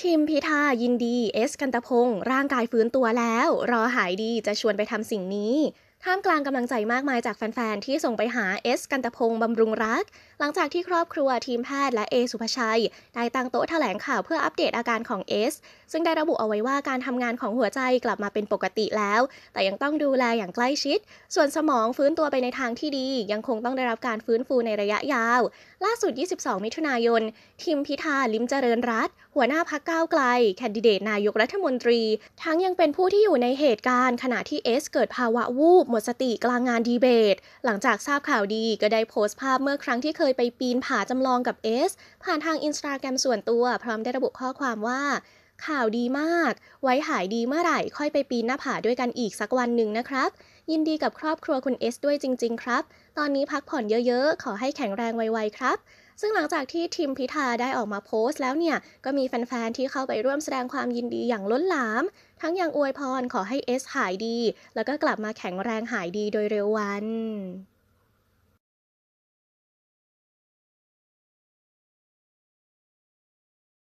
ทิมพิธายินดีเอสกันตพงศ์ร่างกายฟื้นตัวแล้ว รอหายดีจะชวนไปทำสิ่งนี้ท่ามกลางกำลังใจมากมายจากแฟนๆที่ส่งไปหาเอสกันตพงศ์บำรุงรัก หลังจากที่ครอบครัวทีมแพทย์และเอสุภชัย ได้ตั้งโต๊ะแถลงข่าวเพื่ออัปเดตอาการของเอส ซึ่งได้ระบุเอาไว้ว่าการทำงานของหัวใจกลับมาเป็นปกติแล้ว แต่ยังต้องดูแลอย่างใกล้ชิด ส่วนสมองฟื้นตัวไปในทางที่ดี ยังคงต้องได้รับการฟื้นฟูในระยะยาว ล่าสุด 22 มิถุนายน ทีมพิธาลิมเจริญรัตหัวหน้าพักก้าวไกล แคนดิเดตนายกรัฐมนตรี ทั้งยังเป็นผู้ที่อยู่ในเหตุการณ์ขณะที่เอสเกิดภาวะวูบหมดสติกลางงานดีเบต หลังจากทราบข่าวดีก็ได้โพสต์ภาพเมื่อครั้งที่เคยไปปีนผาจำลองกับเอสผ่านทางอินสตาแกรมส่วนตัวพร้อมได้ระบุข้อความว่า ข่าวดีมาก ไว้หายดีเมื่อไหร่ค่อยไปปีนหน้าผาด้วยกันอีกสักวันหนึ่งนะครับ ยินดีกับครอบครัวคุณเอสด้วยจริง ๆ ครับ ตอนนี้พักผ่อนเยอะ ๆขอให้แข็งแรงไวๆครับซึ่งหลังจากที่ทีมพิธาได้ออกมาโพสต์แล้วเนี่ย ก็มีแฟนๆ ที่เข้าไปร่วมแสดงความยินดีอย่างล้นหลามทั้งยังอวยพรขอให้เอสหายดี แล้วก็กลับมาแข็งแรงหายดีโดยเร็ววัน